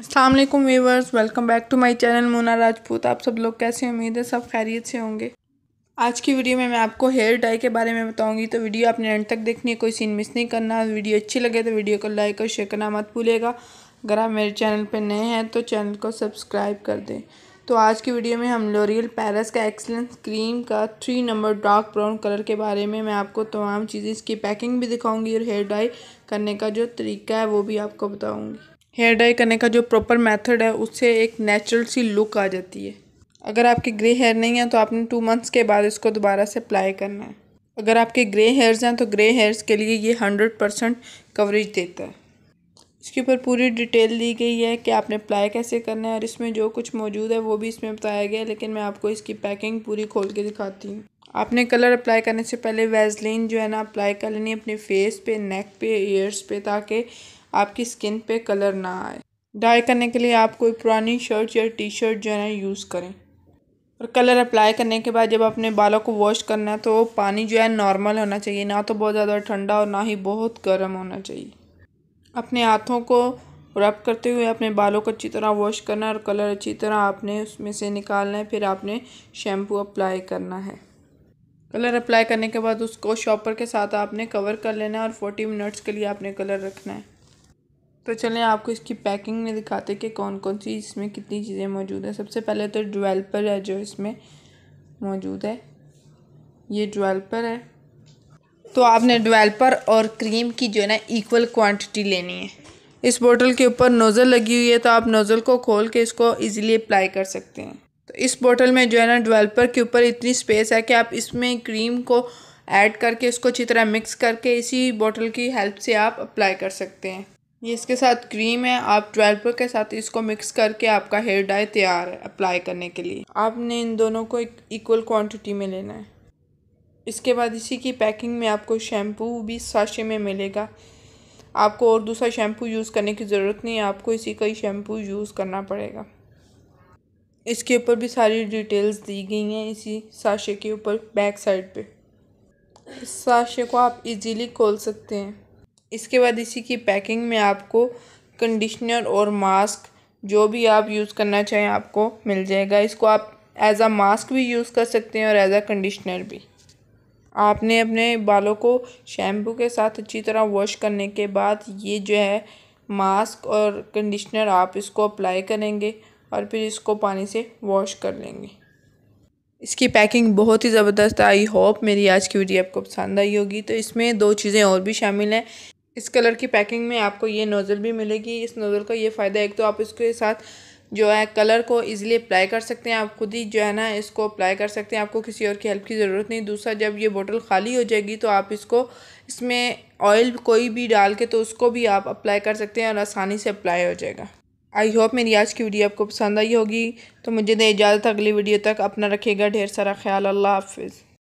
अल्लाम viewers welcome back to my channel Mona Rajput आप सब लोग कैसे उम्मीद है सब खैरियत से होंगे आज की वीडियो में मैं आपको हेयर डाई के बारे में बताऊंगी तो वीडियो आपने एंड तक देखनी है कोई सीन मिस नहीं करना वीडियो अच्छी लगे तो वीडियो को लाइक और शेयर करना मत भूलेगा अगर आप मेरे चैनल पर नए हैं तो चैनल को सब्सक्राइब कर दें तो आज की वीडियो में हम लोरियल पैरस का एक्सलेंस क्रीम का three number dark brown colour के बारे में मैं आपको तमाम चीज़ें इसकी पैकिंग भी दिखाऊंगी और हेयर डाई करने का जो तरीका है वो भी आपको बताऊंगी हेयर डाई करने का जो प्रॉपर मेथड है उससे एक नेचुरल सी लुक आ जाती है अगर आपके ग्रे हेयर नहीं है तो आपने टू मंथ्स के बाद इसको दोबारा से अप्लाई करना है अगर आपके ग्रे हेयर्स हैं तो ग्रे हेयर्स के लिए ये हंड्रेड परसेंट कवरेज देता है इसके ऊपर पूरी डिटेल दी गई है कि आपने अप्लाई कैसे करना है और इसमें जो कुछ मौजूद है वो भी इसमें बताया गया है लेकिन मैं आपको इसकी पैकिंग पूरी खोल के दिखाती हूँ आपने कलर अप्लाई करने से पहले वेजलिन जो है ना अप्लाई कर लेनी अपने फेस पे नेक पे ईयर्स पे ताकि आपकी स्किन पे कलर ना आए ड्राई करने के लिए आप कोई पुरानी शर्ट या टी शर्ट जो है यूज़ करें और कलर अप्लाई करने के बाद जब अपने बालों को वॉश करना है तो पानी जो है नॉर्मल होना चाहिए ना तो बहुत ज़्यादा ठंडा और ना ही बहुत गर्म होना चाहिए अपने हाथों को रब करते हुए अपने बालों को अच्छी तरह वॉश करना है और कलर अच्छी तरह आपने उसमें से निकालना है फिर आपने शैम्पू अप्लाई करना है कलर अप्लाई करने के बाद उसको शॉपर के साथ आपने कवर कर लेना है और फोर्टी मिनट्स के लिए आपने कलर रखना है तो चलें आपको इसकी पैकिंग में दिखाते कि कौन कौन सी इसमें कितनी चीज़ें मौजूद हैं सबसे पहले तो डिवेल्पर है जो इसमें मौजूद है ये डिवेल्पर है तो आपने डिवेल्पर और क्रीम की जो है ना इक्वल क्वांटिटी लेनी है इस बोतल के ऊपर नोज़ल लगी हुई है तो आप नोज़ल को खोल के इसको ईज़िली अप्लाई कर सकते हैं तो इस बोतल में जो है ना डिवेल्पर के ऊपर इतनी स्पेस है कि आप इसमें क्रीम को ऐड करके इसको अच्छी तरह मिक्स करके इसी बोतल की हेल्प से आप अप्लाई कर सकते हैं ये इसके साथ क्रीम है आप ट्वेल्पर के साथ इसको मिक्स करके आपका हेयर डाई तैयार है अप्लाई करने के लिए आपने इन दोनों को इक्वल क्वांटिटी में लेना है इसके बाद इसी की पैकिंग में आपको शैम्पू भी साशे में मिलेगा आपको और दूसरा शैम्पू यूज़ करने की ज़रूरत नहीं है आपको इसी का ही शैम्पू यूज़ करना पड़ेगा इसके ऊपर भी सारी डिटेल्स दी गई हैं इसी साशे के ऊपर बैक साइड पर इस साशे को आप इजीली खोल सकते हैं इसके बाद इसी की पैकिंग में आपको कंडीशनर और मास्क जो भी आप यूज़ करना चाहें आपको मिल जाएगा इसको आप एज़ आ मास्क भी यूज़ कर सकते हैं और एज़ आ कंडीशनर भी आपने अपने बालों को शैम्पू के साथ अच्छी तरह वॉश करने के बाद ये जो है मास्क और कंडीशनर आप इसको अप्लाई करेंगे और फिर इसको पानी से वॉश कर लेंगे इसकी पैकिंग बहुत ही ज़बरदस्त आई होप मेरी आज की वीडियो आपको पसंद आई होगी तो इसमें दो चीज़ें और भी शामिल हैं इस कलर की पैकिंग में आपको ये नोज़ल भी मिलेगी इस नोज़ल का ये फ़ायदा एक तो आप इसके साथ जो है कलर को इजीली अप्लाई कर सकते हैं आप खुद ही जो है ना इसको अप्लाई कर सकते हैं आपको किसी और की हेल्प की ज़रूरत नहीं दूसरा जब ये बोतल खाली हो जाएगी तो आप इसको इसमें ऑयल कोई भी डाल के तो उसको भी आप अप्लाई कर सकते हैं और आसानी से अप्लाई हो जाएगा आई होप मेरी आज की वीडियो आपको पसंद आई होगी तो मुझे दें इजाज़त अगली वीडियो तक अपना रखिएगा ढेर सारा ख्याल अल्लाह हाफिज़